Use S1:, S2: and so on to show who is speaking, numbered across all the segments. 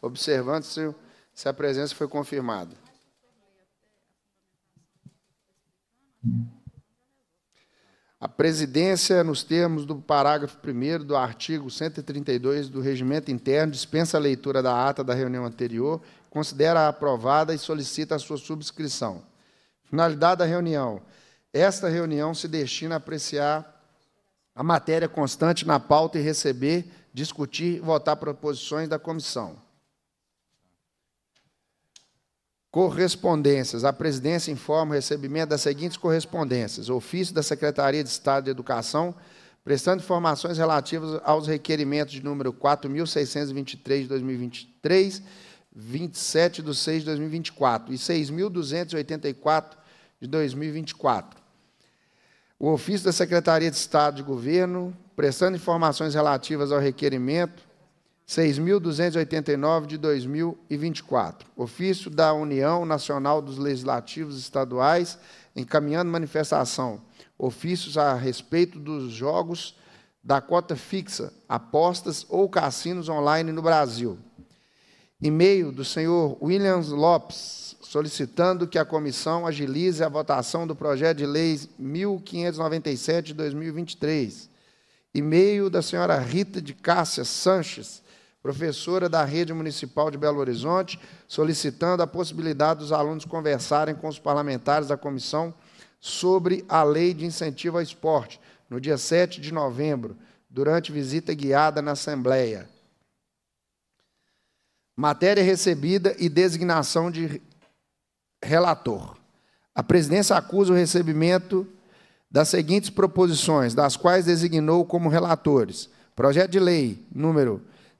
S1: observando se, se a presença foi confirmada. A presidência, nos termos do parágrafo 1 do artigo 132 do Regimento Interno, dispensa a leitura da ata da reunião anterior, considera-a aprovada e solicita a sua subscrição. Finalidade da reunião. Esta reunião se destina a apreciar a matéria constante na pauta e receber, discutir e votar proposições da comissão. Correspondências. A presidência informa o recebimento das seguintes correspondências: ofício da Secretaria de Estado de Educação, prestando informações relativas aos requerimentos de número 4.623 de 2023, 27 de 6 de 2024 e 6.284 de 2024. O ofício da Secretaria de Estado de Governo, prestando informações relativas ao requerimento 6.289 de 2024. Ofício da União Nacional dos Legislativos Estaduais encaminhando manifestação. Ofícios a respeito dos jogos da cota fixa, apostas ou cassinos online no Brasil. E-mail do senhor Williams Lopes, solicitando que a comissão agilize a votação do projeto de lei 1597 de 2023. E-mail da senhora Rita de Cássia Sanches, professora da Rede Municipal de Belo Horizonte, solicitando a possibilidade dos alunos conversarem com os parlamentares da comissão sobre a Lei de Incentivo ao Esporte, no dia 7 de novembro, durante visita guiada na Assembleia. Matéria recebida e designação de relator. A presidência acusa o recebimento das seguintes proposições, das quais designou como relatores: Projeto de Lei número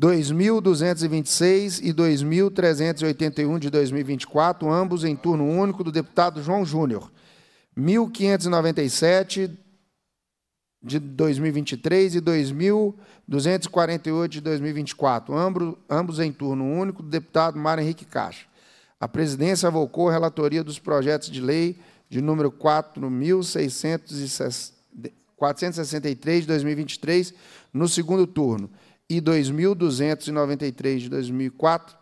S1: 2.226 e 2.381 de 2024, ambos em turno único do deputado João Júnior. 1.597 de 2023 e 2.248 de 2024, ambos, ambos em turno único do deputado Mário Henrique Caixa. A presidência avocou a relatoria dos projetos de lei de número 4.463 de 2023 no segundo turno e 2.293 de 2004,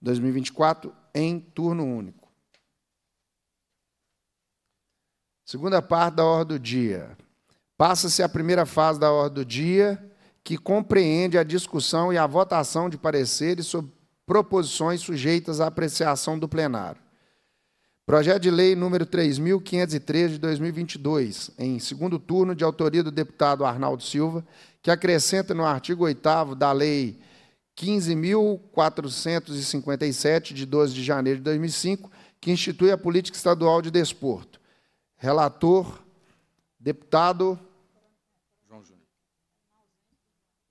S1: 2024 em turno único. Segunda parte da ordem do dia. Passa-se a primeira fase da ordem do dia, que compreende a discussão e a votação de pareceres sobre proposições sujeitas à apreciação do plenário. Projeto de Lei número 3.513 de 2022, em segundo turno, de autoria do deputado Arnaldo Silva, que acrescenta no artigo 8 da Lei 15.457, de 12 de janeiro de 2005, que institui a Política Estadual de Desporto. Relator, deputado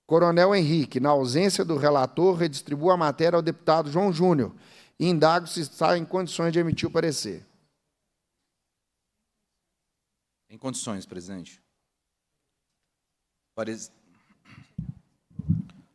S1: Coronel Henrique, na ausência do relator, redistribua a matéria ao deputado João Júnior, e indago se está em condições de emitir o parecer.
S2: Em condições, presidente. Pare...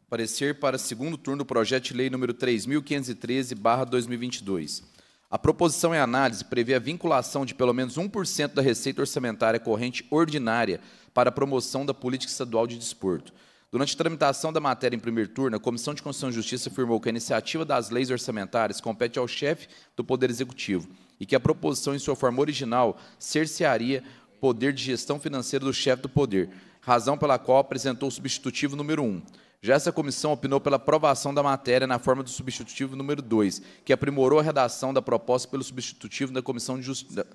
S2: Parecer para segundo turno do projeto de lei número 3.513/2022. A proposição em análise prevê a vinculação de pelo menos 1% da receita orçamentária corrente ordinária para a promoção da política estadual de desporto. Durante a tramitação da matéria em primeiro turno, a Comissão de Constituição e Justiça afirmou que a iniciativa das leis orçamentárias compete ao chefe do Poder Executivo e que a proposição, em sua forma original, cercearia poder de gestão financeira do chefe do poder, razão pela qual apresentou o substitutivo número 1. Um. Já essa comissão opinou pela aprovação da matéria na forma do substitutivo número 2, que aprimorou a redação da proposta pelo substitutivo da Comissão de Justiça,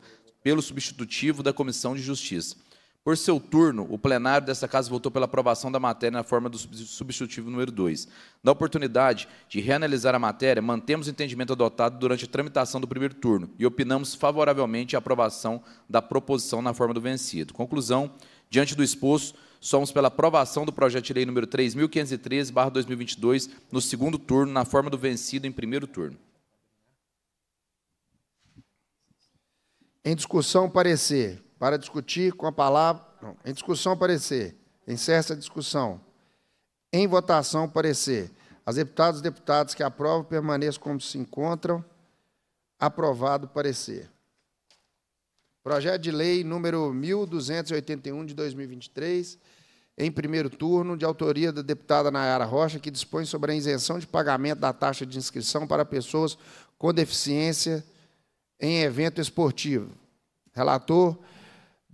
S2: pelo substitutivo da Comissão de Justiça. Por seu turno, o plenário desta casa votou pela aprovação da matéria na forma do substitutivo número 2. Na oportunidade de reanalisar a matéria, mantemos o entendimento adotado durante a tramitação do primeiro turno e opinamos favoravelmente a aprovação da proposição na forma do vencido. Conclusão, diante do exposto, somos pela aprovação do projeto de lei número 3.513/2022 no segundo turno na forma do vencido em primeiro turno.
S1: Em discussão, parecer para discutir com a palavra. em discussão, parecer. Encerra a discussão. Em votação, parecer. As deputadas e deputados que aprovam permaneçam como se encontram. Aprovado parecer. Projeto de lei número 1281 de 2023, em primeiro turno, de autoria da deputada Nayara Rocha, que dispõe sobre a isenção de pagamento da taxa de inscrição para pessoas com deficiência em evento esportivo. Relator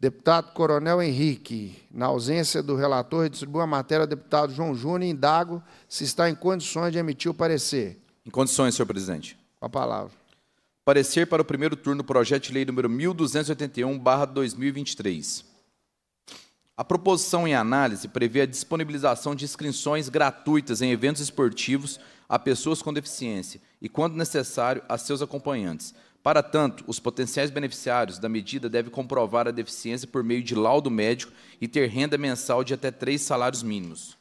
S1: Deputado Coronel Henrique, na ausência do relator, distribui a matéria ao deputado João Júnior e indago se está em condições de emitir o parecer.
S2: Em condições, senhor presidente. Com a palavra. Parecer para o primeiro turno do projeto de lei número 1281/2023. A proposição em análise prevê a disponibilização de inscrições gratuitas em eventos esportivos a pessoas com deficiência e, quando necessário, a seus acompanhantes para tanto, os potenciais beneficiários da medida devem comprovar a deficiência por meio de laudo médico e ter renda mensal de até três salários mínimos.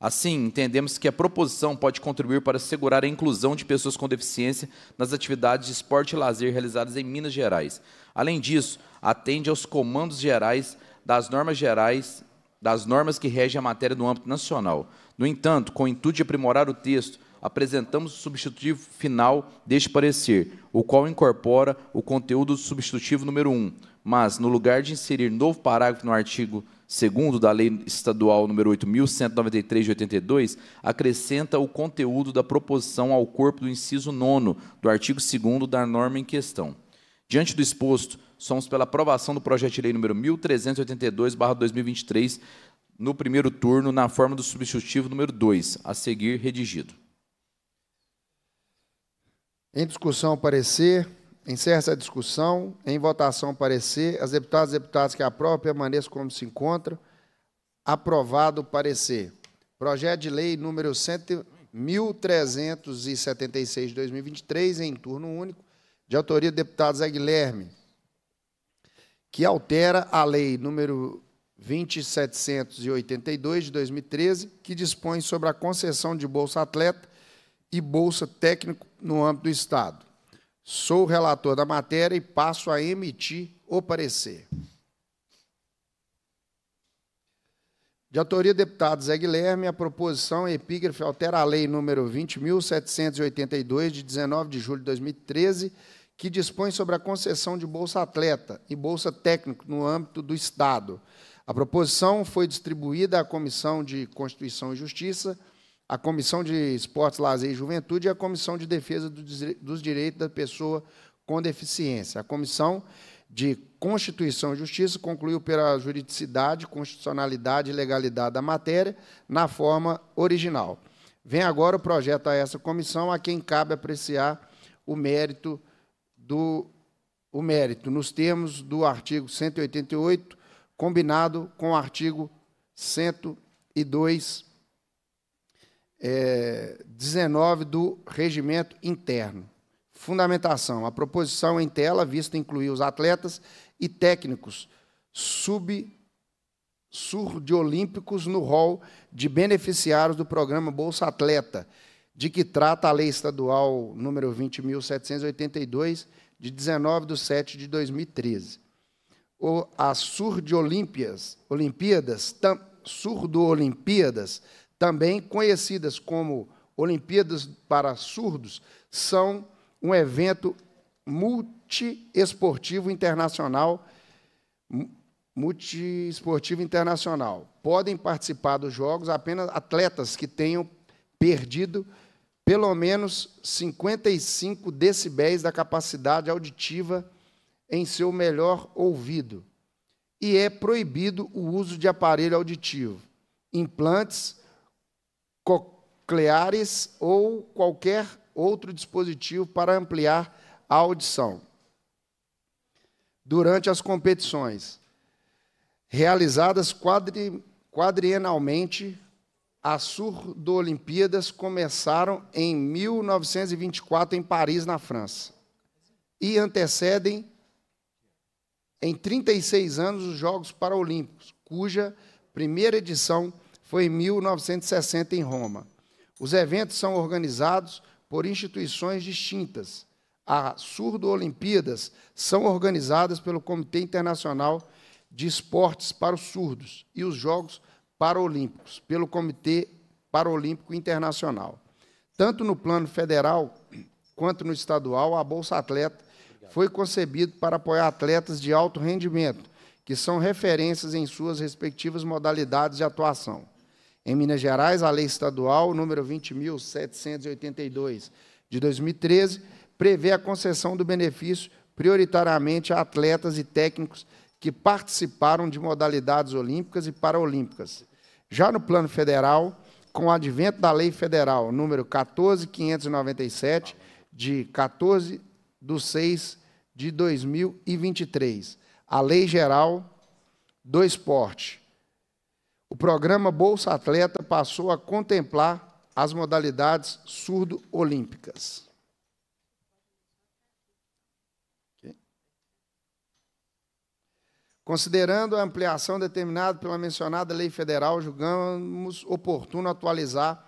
S2: Assim, entendemos que a proposição pode contribuir para assegurar a inclusão de pessoas com deficiência nas atividades de esporte e lazer realizadas em Minas Gerais. Além disso, atende aos comandos gerais das normas gerais das normas que regem a matéria no âmbito nacional. No entanto, com o intuito de aprimorar o texto, apresentamos o substitutivo final deste parecer, o qual incorpora o conteúdo do substitutivo número 1, mas, no lugar de inserir novo parágrafo no artigo 2 da Lei Estadual número 8.193, de 82, acrescenta o conteúdo da proposição ao corpo do inciso 9 do artigo 2 da norma em questão. Diante do exposto, somos pela aprovação do projeto de lei número 1382/2023 no primeiro turno na forma do substitutivo número 2, a seguir redigido.
S1: Em discussão, parecer. Encerra-se a discussão. Em votação, parecer. As deputadas e deputados que aprovam permaneçam como se encontra. Aprovado o parecer. Projeto de lei número 1376 de 2023, em turno único, de autoria do deputado Zé Guilherme, que altera a lei número 2782 de 2013, que dispõe sobre a concessão de bolsa atleta e bolsa técnico no âmbito do Estado. Sou relator da matéria e passo a emitir o parecer. De autoria do deputado Zé Guilherme, a proposição epígrafe altera a lei número 20.782, de 19 de julho de 2013, que dispõe sobre a concessão de Bolsa Atleta e Bolsa Técnico no âmbito do Estado. A proposição foi distribuída à Comissão de Constituição e Justiça, a Comissão de Esportes, Lazer e Juventude e a Comissão de Defesa dos Direitos da Pessoa com Deficiência. A Comissão de Constituição e Justiça concluiu pela juridicidade, constitucionalidade e legalidade da matéria na forma original. Vem agora o projeto a essa comissão, a quem cabe apreciar o mérito do o mérito nos termos do artigo 188, combinado com o artigo 102 é, 19 do Regimento Interno. Fundamentação: a proposição em tela vista incluir os atletas e técnicos sub olímpicos no rol de beneficiários do programa Bolsa Atleta, de que trata a Lei Estadual número 20.782, de 19 de setembro de 2013. as surdo-olimpíadas tam, surdo também conhecidas como Olimpíadas para Surdos, são um evento multiesportivo internacional multiesportivo internacional. Podem participar dos jogos apenas atletas que tenham perdido pelo menos 55 decibéis da capacidade auditiva em seu melhor ouvido. E é proibido o uso de aparelho auditivo, implantes cocleares ou qualquer outro dispositivo para ampliar a audição. Durante as competições, realizadas quadri, quadrienalmente, as surdo-olimpíadas começaram em 1924 em Paris, na França, e antecedem em 36 anos os Jogos Paralímpicos, cuja primeira edição foi em 1960 em Roma. Os eventos são organizados por instituições distintas. As Surdo-Olimpíadas são organizadas pelo Comitê Internacional de Esportes para os Surdos e os Jogos Paralímpicos, pelo Comitê Paralímpico Internacional. Tanto no plano federal quanto no estadual, a Bolsa Atleta foi concebida para apoiar atletas de alto rendimento, que são referências em suas respectivas modalidades de atuação. Em Minas Gerais, a Lei Estadual número 20.782, de 2013, prevê a concessão do benefício prioritariamente a atletas e técnicos que participaram de modalidades olímpicas e paralímpicas. Já no plano federal, com o advento da Lei Federal número 14597 de 14 de 6 de 2023, a Lei Geral do Esporte o programa Bolsa Atleta passou a contemplar as modalidades surdo-olímpicas. Considerando a ampliação determinada pela mencionada lei federal, julgamos oportuno atualizar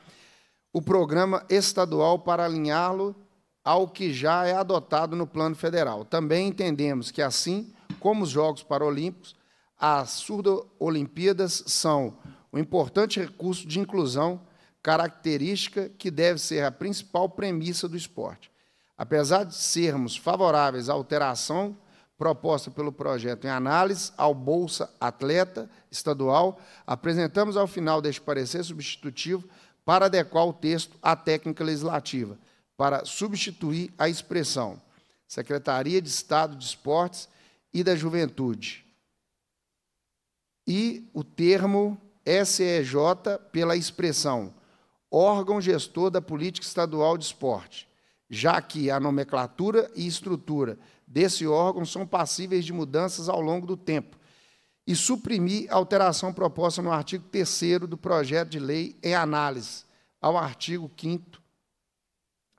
S1: o programa estadual para alinhá-lo ao que já é adotado no plano federal. Também entendemos que, assim como os Jogos Paralímpicos, as surdo-olimpíadas são um importante recurso de inclusão, característica que deve ser a principal premissa do esporte. Apesar de sermos favoráveis à alteração proposta pelo projeto em análise ao Bolsa Atleta Estadual, apresentamos ao final deste parecer substitutivo para adequar o texto à técnica legislativa, para substituir a expressão Secretaria de Estado de Esportes e da Juventude, e o termo SEJ pela expressão órgão gestor da política estadual de esporte, já que a nomenclatura e estrutura desse órgão são passíveis de mudanças ao longo do tempo, e suprimir a alteração proposta no artigo 3 do projeto de lei em análise ao artigo 5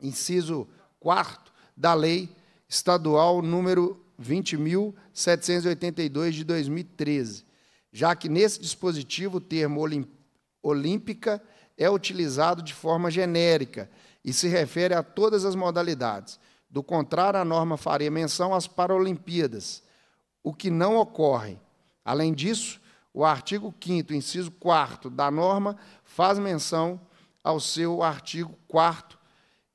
S1: inciso 4 da lei estadual número 20.782 de 2013, já que nesse dispositivo o termo olímpica é utilizado de forma genérica e se refere a todas as modalidades. Do contrário, a norma faria menção às Paralimpíadas, o que não ocorre. Além disso, o artigo 5 inciso 4 da norma faz menção ao seu artigo 4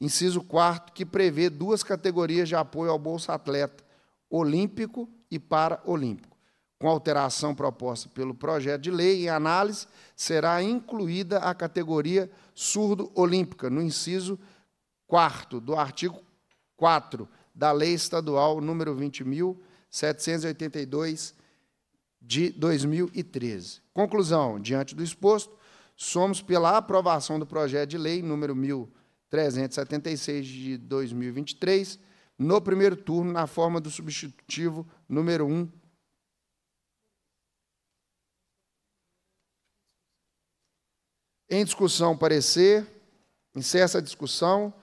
S1: inciso 4 que prevê duas categorias de apoio ao Bolsa Atleta, olímpico e paraolímpico com alteração proposta pelo projeto de lei em análise, será incluída a categoria surdo-olímpica, no inciso 4 do artigo 4 da Lei Estadual número 20.782, de 2013. Conclusão, diante do exposto, somos pela aprovação do projeto de lei número 1376 de 2023, no primeiro turno, na forma do substitutivo número 1 Em discussão, parecer. Encerra a discussão.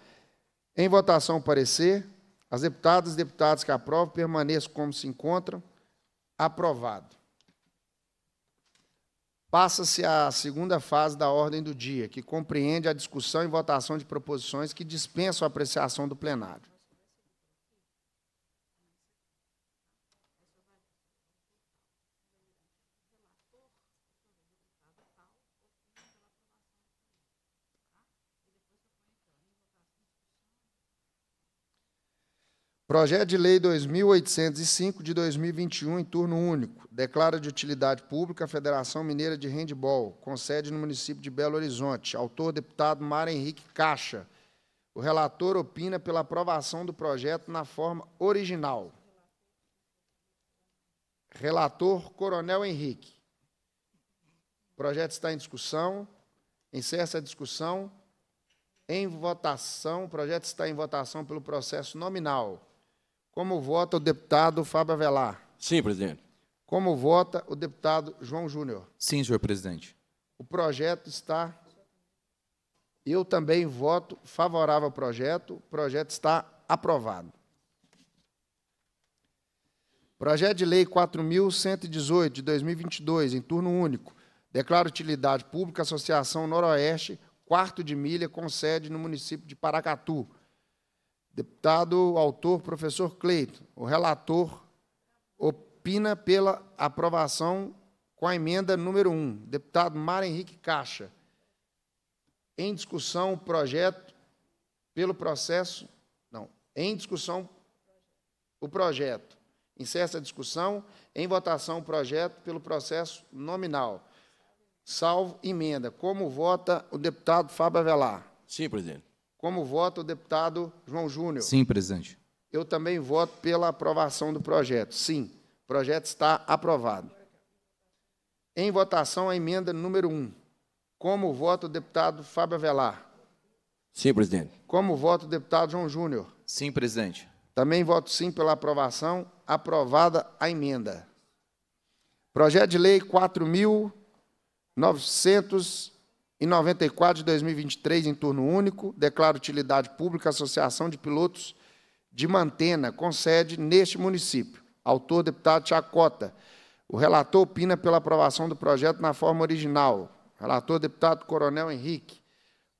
S1: Em votação, parecer. As deputadas e deputados que aprovam permaneçam como se encontram. Aprovado. Passa-se à segunda fase da ordem do dia, que compreende a discussão e votação de proposições que dispensam a apreciação do plenário. Projeto de Lei 2805 de 2021, em turno único, declara de utilidade pública a Federação Mineira de Handball, com sede no município de Belo Horizonte. Autor deputado Mara Henrique Caixa. O relator opina pela aprovação do projeto na forma original. Relator Coronel Henrique. O projeto está em discussão. Encerra a discussão. Em votação, o projeto está em votação pelo processo nominal. Como vota o deputado Fábio Avelar?
S2: Sim, presidente.
S1: Como vota o deputado João Júnior?
S2: Sim, senhor presidente.
S1: O projeto está. Eu também voto favorável ao projeto. O projeto está aprovado. Projeto de Lei 4.118, de 2022, em turno único. Declara utilidade pública Associação Noroeste, quarto de milha, com sede no município de Paracatu. Deputado, autor, professor Cleito, o relator opina pela aprovação com a emenda número 1. Deputado Mar Henrique Caixa. Em discussão o projeto pelo processo. Não. Em discussão o projeto. Encerra a discussão. Em votação o projeto pelo processo nominal. Salvo emenda. Como vota o deputado Fábio Avelar? Sim, presidente. Como vota o deputado João Júnior? Sim, presidente. Eu também voto pela aprovação do projeto. Sim, o projeto está aprovado. Em votação, a emenda número 1. Como vota o deputado Fábio Avelar?
S2: Sim, presidente.
S1: Como vota o deputado João Júnior?
S2: Sim, presidente.
S1: Também voto sim pela aprovação. Aprovada a emenda. Projeto de Lei 4.900 em 94 de 2023, em turno único, declara utilidade pública Associação de Pilotos de Mantena, com sede neste município. Autor, deputado Chacota. O relator opina pela aprovação do projeto na forma original. Relator, deputado Coronel Henrique.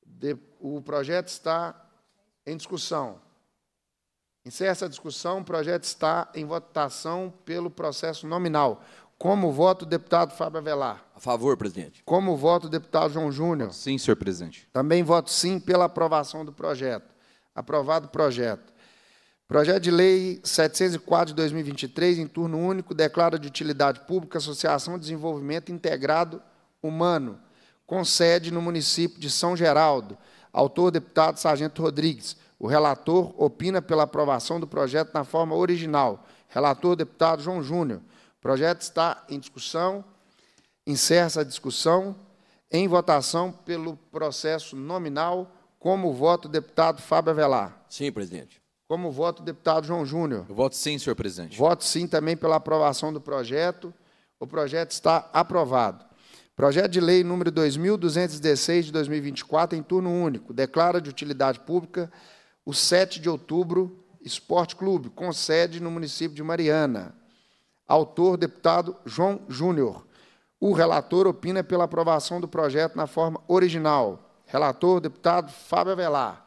S1: De... o projeto está em discussão. Encerra essa discussão, o projeto está em votação pelo processo nominal. Como voto o deputado Fábio Avelar. A favor, presidente. Como voto o deputado João Júnior. Sim, senhor presidente. Também voto sim pela aprovação do projeto. Aprovado o projeto. Projeto de Lei 704 de 2023, em turno único, declara de utilidade pública Associação de Desenvolvimento Integrado Humano, com sede no município de São Geraldo. Autor, deputado Sargento Rodrigues. O relator opina pela aprovação do projeto na forma original. Relator, deputado João Júnior projeto está em discussão, encerra a discussão em votação pelo processo nominal, como voto o deputado Fábio Avelar. Sim, presidente. Como voto o deputado João Júnior. Eu voto sim, senhor presidente. Voto sim também pela aprovação do projeto. O projeto está aprovado. Projeto de Lei número 2216 de 2024, em turno único, declara de utilidade pública o 7 de outubro Esporte Clube, com sede no município de Mariana. Autor, deputado João Júnior. O relator opina pela aprovação do projeto na forma original. Relator, deputado Fábio Avelar.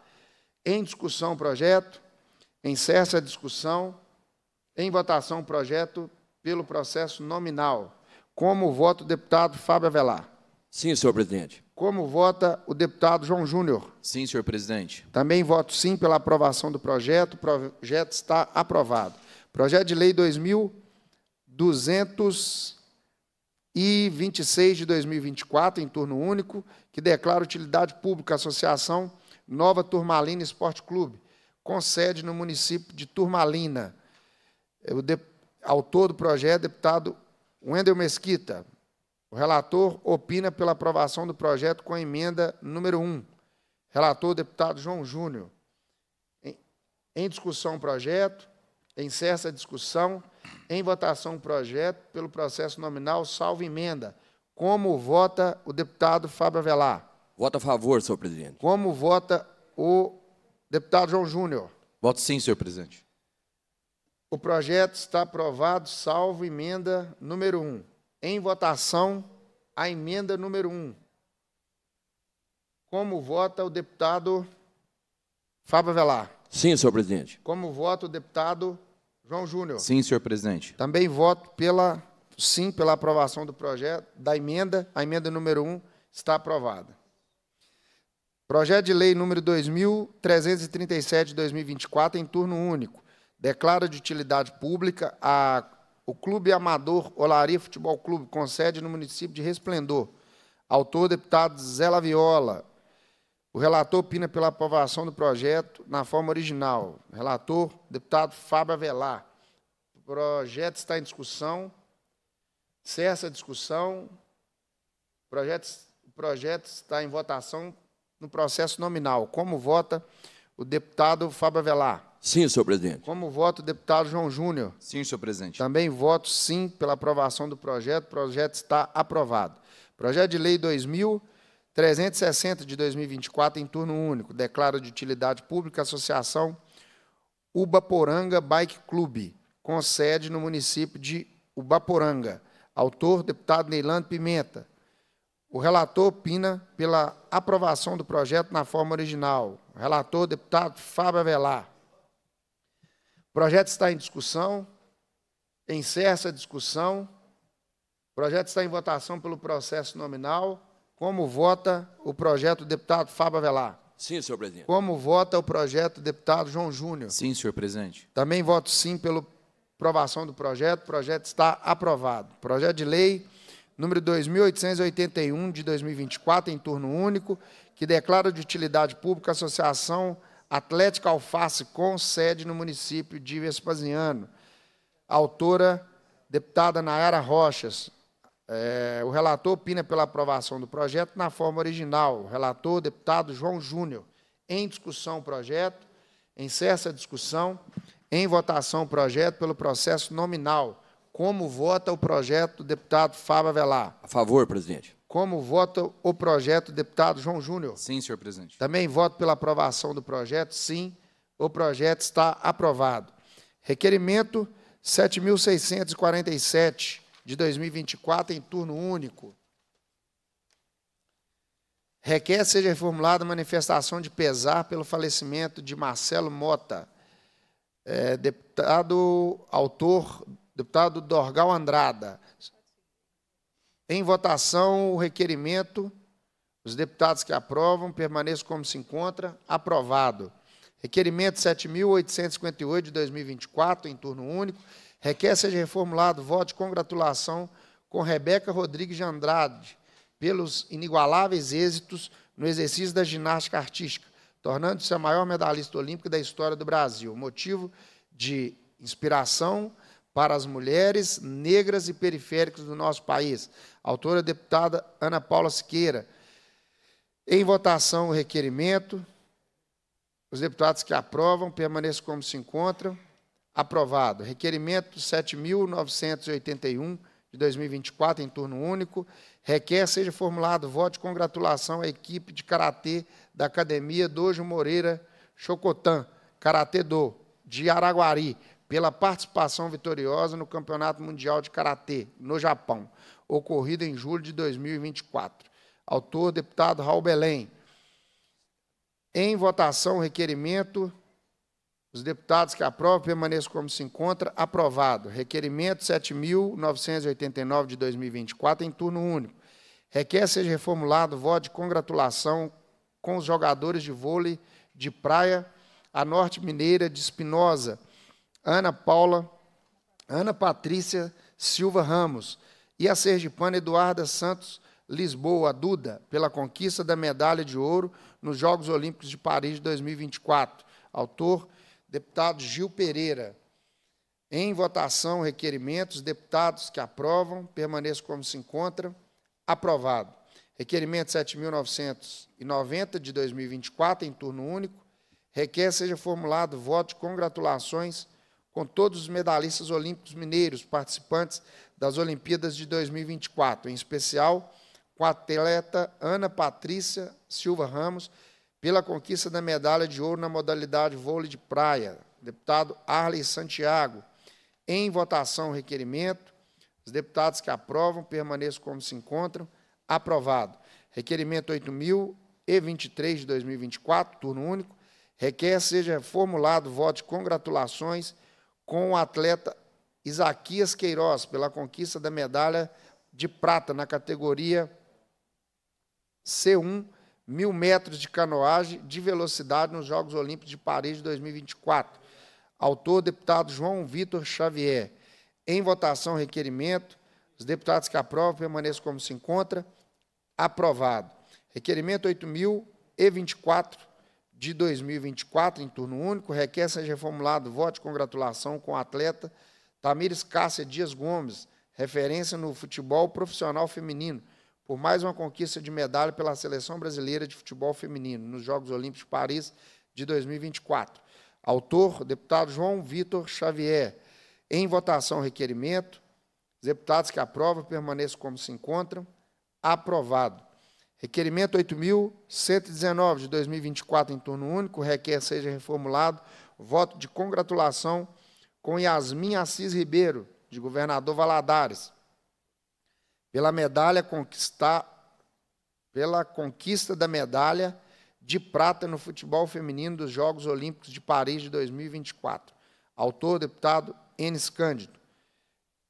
S1: Em discussão o projeto. Encerra a discussão. Em votação o projeto pelo processo nominal. Como vota o deputado Fábio Avelar?
S2: Sim, senhor presidente.
S1: Como vota o deputado João
S2: Júnior? Sim, senhor presidente.
S1: Também voto sim pela aprovação do projeto. O projeto está aprovado. Projeto de lei 2000 226 de 2024, em turno único, que declara utilidade pública a Associação Nova Turmalina Esporte Clube, com sede no município de Turmalina. É, o de, autor do projeto, deputado Wendel Mesquita. O relator opina pela aprovação do projeto com a emenda número 1. Relator, deputado João Júnior. Em, em discussão o projeto, encerra a discussão em votação o projeto pelo processo nominal, salvo emenda. Como vota o deputado Fábio Avelar? Voto a favor, senhor presidente. Como vota o deputado João Júnior?
S2: Voto sim, senhor presidente.
S1: O projeto está aprovado, salvo emenda número 1. Em votação, a emenda número 1. Como vota o deputado Fábio Avelar?
S2: Sim, senhor presidente.
S1: Como vota o deputado João Júnior. Sim,
S2: senhor presidente.
S1: Também voto pela sim pela aprovação do projeto, da emenda. A emenda número 1 está aprovada. Projeto de lei número 2337 de 2024 em turno único. Declara de utilidade pública a, o Clube Amador Olaria Futebol Clube, com sede no município de Resplendor. Autor, deputado Zé Laviola. O relator opina pela aprovação do projeto na forma original. Relator, deputado Fábio Avelar. O projeto está em discussão. Cessa a discussão. O projeto, o projeto está em votação no processo nominal. Como vota o deputado Fábio Avelar?
S2: Sim, senhor presidente.
S1: Como vota o deputado João Júnior? Sim, senhor presidente. Também voto sim pela aprovação do projeto. O projeto está aprovado. Projeto de lei 2000 360 de 2024, em turno único, declara de utilidade pública a Associação Ubaporanga Bike Clube, com sede no município de Ubaporanga. Autor, deputado Neilando Pimenta. O relator opina pela aprovação do projeto na forma original. O relator, deputado Fábio Avelar. O projeto está em discussão. Encerra a discussão. O projeto está em votação pelo processo nominal. Como vota o projeto do deputado Fábio Avelar?
S2: Sim, senhor presidente.
S1: Como vota o projeto do deputado João Júnior? Sim, senhor presidente. Também voto sim pela aprovação do projeto. O projeto está aprovado. Projeto de lei número 2881 de 2024, em turno único, que declara de utilidade pública a Associação Atlética Alface com sede no município de Vespasiano. Autora, deputada Nayara Rochas. É, o relator opina pela aprovação do projeto na forma original. O relator, deputado João Júnior. Em discussão o projeto. Encerra a discussão. Em votação o projeto pelo processo nominal. Como vota o projeto do deputado Fábio Avelar?
S2: A favor, presidente.
S1: Como vota o projeto do deputado João Júnior?
S2: Sim, senhor presidente.
S1: Também voto pela aprovação do projeto? Sim. O projeto está aprovado. Requerimento 7.647 de 2024 em turno único. Requer seja reformulada a manifestação de pesar pelo falecimento de Marcelo Mota, é, deputado autor, deputado Dorgal Andrada. Em votação, o requerimento, os deputados que aprovam permaneçam como se encontra, aprovado. Requerimento 7.858 de 2024, em turno único, Requer seja reformulado o voto de congratulação com Rebeca Rodrigues de Andrade pelos inigualáveis êxitos no exercício da ginástica artística, tornando-se a maior medalhista olímpica da história do Brasil. Motivo de inspiração para as mulheres negras e periféricas do nosso país. Autora deputada Ana Paula Siqueira. Em votação o requerimento. Os deputados que aprovam permaneçam como se encontram. Aprovado. Requerimento 7.981 de 2024, em turno único. Requer seja formulado voto de congratulação à equipe de Karatê da Academia Dojo Moreira Chocotã, Karatê Do, de Araguari, pela participação vitoriosa no Campeonato Mundial de Karatê, no Japão, ocorrido em julho de 2024. Autor, deputado Raul Belém. Em votação, requerimento os deputados que aprovam permaneçam como se encontra. Aprovado. Requerimento 7.989 de 2024, em turno único. Requer seja reformulado voto de congratulação com os jogadores de vôlei de praia, a Norte Mineira de Espinosa, Ana Paula, Ana Patrícia Silva Ramos e a sergipana Eduarda Santos Lisboa, Duda, pela conquista da medalha de ouro nos Jogos Olímpicos de Paris de 2024. Autor, deputado Gil Pereira. Em votação, requerimentos, deputados que aprovam, permaneçam como se encontra. Aprovado. Requerimento 7.990 de 2024, em turno único. Requer seja formulado voto de congratulações com todos os medalhistas olímpicos mineiros participantes das Olimpíadas de 2024, em especial com a atleta Ana Patrícia Silva Ramos, pela conquista da medalha de ouro na modalidade vôlei de praia. Deputado Arley Santiago. Em votação, requerimento. Os deputados que aprovam permaneçam como se encontram. Aprovado. Requerimento 8023 de 2024, turno único. Requer seja formulado voto de congratulações com o atleta Isaquias Queiroz pela conquista da medalha de prata na categoria C1 mil metros de canoagem de velocidade nos Jogos Olímpicos de Paris de 2024. Autor, deputado João Vitor Xavier. Em votação, requerimento. Os deputados que aprovam permaneçam como se encontra. Aprovado. Requerimento 8.024 de 2024, em turno único, requer seja reformulado voto de congratulação com o atleta Tamires Cássia Dias Gomes, referência no futebol profissional feminino, por mais uma conquista de medalha pela seleção brasileira de futebol feminino nos Jogos Olímpicos de Paris de 2024. Autor, deputado João Vitor Xavier. Em votação, requerimento. Os deputados que aprovam permaneçam como se encontram. Aprovado. Requerimento 8.119 de 2024 em turno único, requer seja reformulado. Voto de congratulação com Yasmin Assis Ribeiro, de governador Valadares pela medalha conquistar pela conquista da medalha de prata no futebol feminino dos Jogos Olímpicos de Paris de 2024. Autor, deputado Enes Cândido.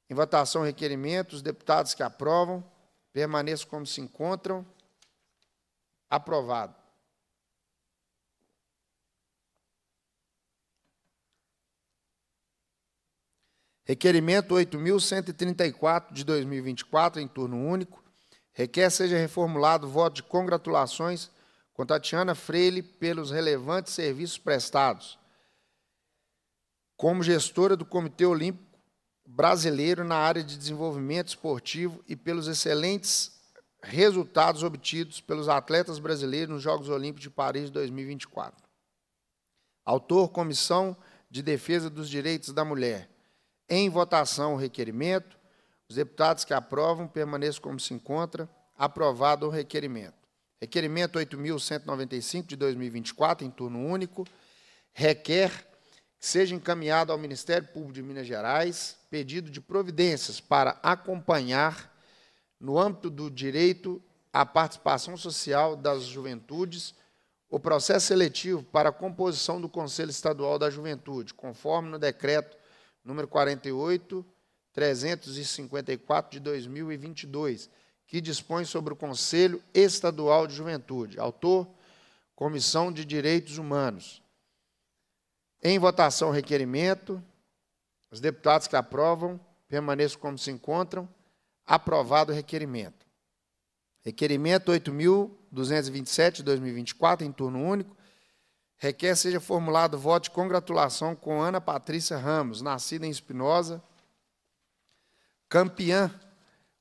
S1: Em votação, requerimento. Os deputados que aprovam permaneçam como se encontram. Aprovado. Requerimento 8.134 de 2024, em turno único, requer seja reformulado o voto de congratulações com Tatiana Freire pelos relevantes serviços prestados como gestora do Comitê Olímpico Brasileiro na área de desenvolvimento esportivo e pelos excelentes resultados obtidos pelos atletas brasileiros nos Jogos Olímpicos de Paris 2024. Autor, Comissão de Defesa dos Direitos da Mulher. Em votação o requerimento. Os deputados que aprovam permaneçam como se encontra. Aprovado o requerimento. Requerimento 8.195 de 2024, em turno único, requer que seja encaminhado ao Ministério Público de Minas Gerais pedido de providências para acompanhar, no âmbito do direito à participação social das juventudes, o processo seletivo para a composição do Conselho Estadual da Juventude, conforme no decreto número 48, 354 de 2022, que dispõe sobre o Conselho Estadual de Juventude. Autor, Comissão de Direitos Humanos. Em votação, requerimento. Os deputados que aprovam permaneçam como se encontram. Aprovado o requerimento. Requerimento 8.227 de 2024, em turno único, Requer seja formulado voto de congratulação com Ana Patrícia Ramos, nascida em Espinosa, campeã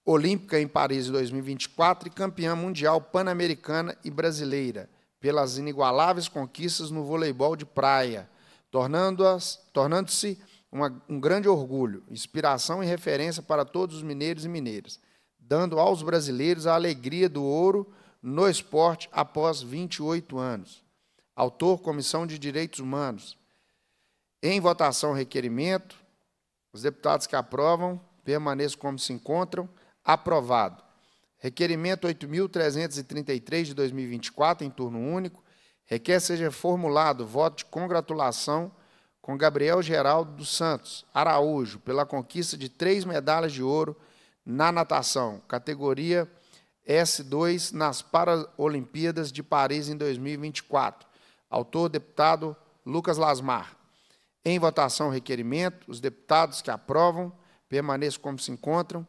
S1: olímpica em Paris 2024 e campeã mundial pan-americana e brasileira, pelas inigualáveis conquistas no voleibol de praia, tornando-se tornando um grande orgulho, inspiração e referência para todos os mineiros e mineiras, dando aos brasileiros a alegria do ouro no esporte após 28 anos. Autor, Comissão de Direitos Humanos. Em votação, requerimento. Os deputados que aprovam permaneçam como se encontram. Aprovado. Requerimento 8.333 de 2024, em turno único. Requer seja formulado voto de congratulação com Gabriel Geraldo dos Santos Araújo pela conquista de três medalhas de ouro na natação, categoria S2 nas Paralimpíadas de Paris em 2024. Autor, deputado Lucas Lasmar. Em votação, requerimento. Os deputados que aprovam permaneçam como se encontram.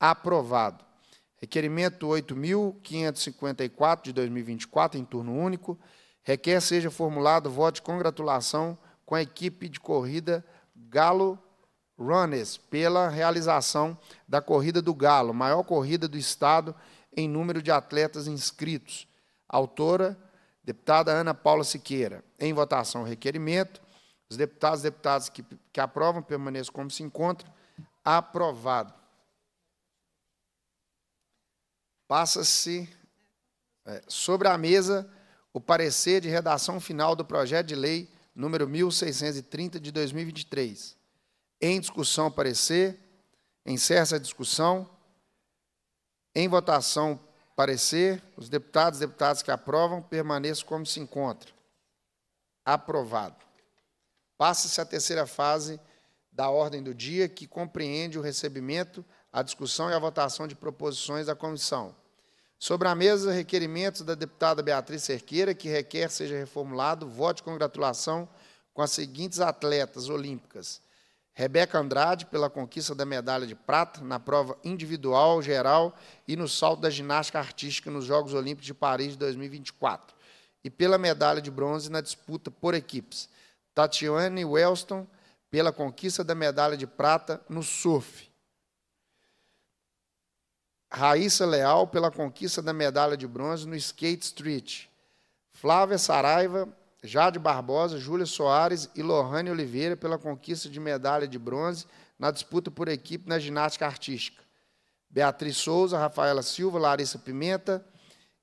S1: Aprovado. Requerimento 8.554 de 2024, em turno único. Requer seja formulado voto de congratulação com a equipe de corrida Galo Runners pela realização da Corrida do Galo, maior corrida do Estado em número de atletas inscritos. Autora, Deputada Ana Paula Siqueira. Em votação, o requerimento. Os deputados e deputadas que, que aprovam permaneçam como se encontram. Aprovado. Passa-se é, sobre a mesa o parecer de redação final do projeto de lei número 1630 de 2023. Em discussão, parecer. Encerra a discussão. Em votação, parecer, os deputados e deputadas que aprovam permaneçam como se encontram. Aprovado. Passa-se a terceira fase da ordem do dia, que compreende o recebimento, a discussão e a votação de proposições da comissão. Sobre a mesa, requerimentos da deputada Beatriz Cerqueira, que requer seja reformulado voto de congratulação com as seguintes atletas olímpicas: Rebeca Andrade pela conquista da medalha de prata na prova individual, geral e no salto da ginástica artística nos Jogos Olímpicos de Paris de 2024 e pela medalha de bronze na disputa por equipes. Tatiane Wellston pela conquista da medalha de prata no surf. Raíssa Leal pela conquista da medalha de bronze no skate street. Flávia Saraiva Jade Barbosa, Júlia Soares e Lohane Oliveira pela conquista de medalha de bronze na disputa por equipe na ginástica artística. Beatriz Souza, Rafaela Silva, Larissa Pimenta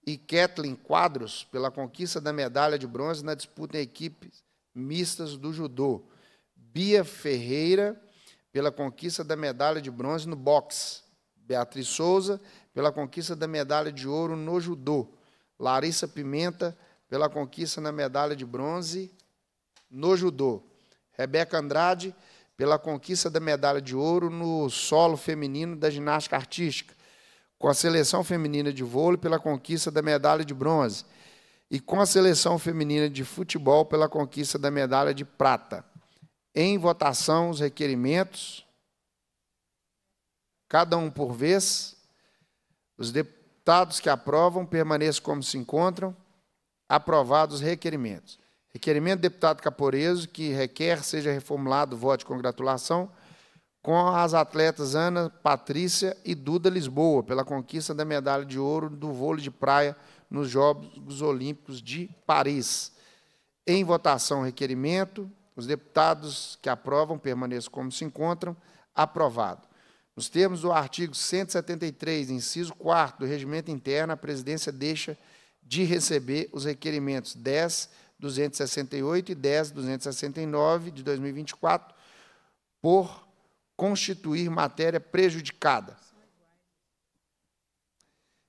S1: e Kathleen Quadros pela conquista da medalha de bronze na disputa em equipes mistas do judô. Bia Ferreira pela conquista da medalha de bronze no boxe. Beatriz Souza pela conquista da medalha de ouro no judô. Larissa Pimenta pela conquista na medalha de bronze no judô. Rebeca Andrade, pela conquista da medalha de ouro no solo feminino da ginástica artística. Com a seleção feminina de vôlei, pela conquista da medalha de bronze. E com a seleção feminina de futebol, pela conquista da medalha de prata. Em votação, os requerimentos. Cada um por vez. Os deputados que aprovam permaneçam como se encontram aprovados os requerimentos. Requerimento do deputado Caporeso, que requer seja reformulado o voto de congratulação com as atletas Ana Patrícia e Duda Lisboa, pela conquista da medalha de ouro do vôlei de praia nos Jogos Olímpicos de Paris. Em votação, requerimento. Os deputados que aprovam permaneçam como se encontram. Aprovado. Nos termos do artigo 173, inciso 4 do Regimento Interno, a presidência deixa de receber os requerimentos 10, 268 e 10, 269 de 2024 por constituir matéria prejudicada.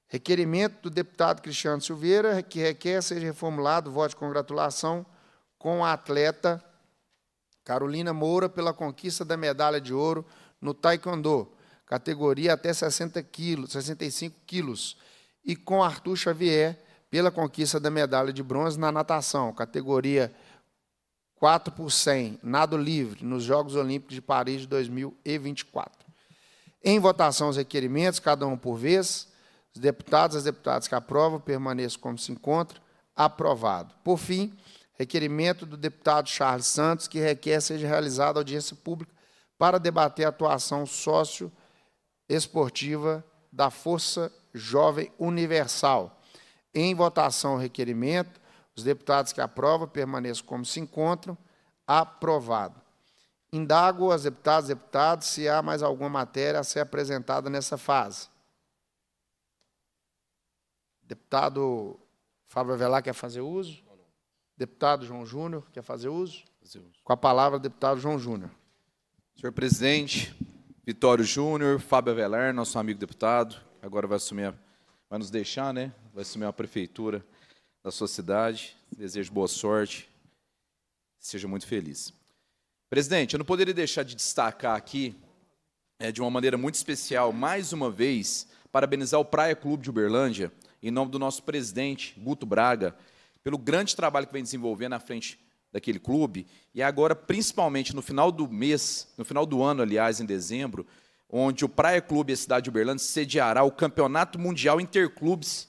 S1: Requerimento do deputado Cristiano Silveira, que requer seja reformulado o voto de congratulação com a atleta Carolina Moura pela conquista da medalha de ouro no Taekwondo, categoria até 60 quilos, 65 quilos, e com Arthur Xavier pela conquista da medalha de bronze na natação, categoria 4 por 100, nado livre, nos Jogos Olímpicos de Paris de 2024. Em votação os requerimentos, cada um por vez. Os deputados e as deputadas que aprovam permaneçam como se encontram. Aprovado. Por fim, requerimento do deputado Charles Santos, que requer seja realizada audiência pública para debater a atuação sócio-esportiva da Força Jovem Universal em votação o requerimento, os deputados que aprovam permaneçam como se encontram. Aprovado. Indago as deputadas e deputados se há mais alguma matéria a ser apresentada nessa fase. Deputado Fábio Avelar quer fazer uso? Deputado João Júnior quer
S2: fazer uso? fazer uso? Com a palavra, deputado João Júnior. Senhor presidente, Vitório Júnior, Fábio Avelar, nosso amigo deputado, agora vai assumir, a... vai nos deixar, né? vai assumir a prefeitura da sua cidade. Desejo boa sorte. Seja muito feliz. Presidente, eu não poderia deixar de destacar aqui, é, de uma maneira muito especial, mais uma vez, parabenizar o Praia Clube de Uberlândia, em nome do nosso presidente, Guto Braga, pelo grande trabalho que vem desenvolvendo na frente daquele clube. E agora, principalmente no final do mês, no final do ano, aliás, em dezembro, onde o Praia Clube e a cidade de Uberlândia sediará o Campeonato Mundial Interclubes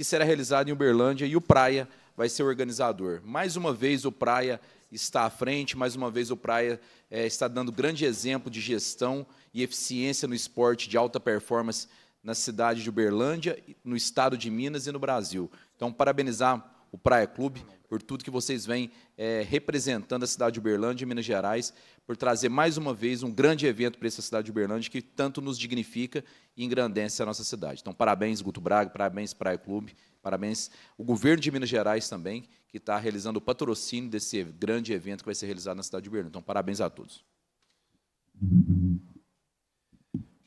S2: que será realizado em Uberlândia, e o Praia vai ser o organizador. Mais uma vez, o Praia está à frente, mais uma vez, o Praia é, está dando grande exemplo de gestão e eficiência no esporte de alta performance na cidade de Uberlândia, no estado de Minas e no Brasil. Então, parabenizar o Praia Clube por tudo que vocês vêm é, representando a cidade de Uberlândia e Minas Gerais, por trazer mais uma vez um grande evento para essa cidade de Uberlândia que tanto nos dignifica e engrandece a nossa cidade. Então, parabéns, Guto Braga, parabéns, Praia Clube, parabéns o governo de Minas Gerais também, que está realizando o patrocínio desse grande evento que vai ser realizado na cidade de Uberlândia. Então, parabéns a todos.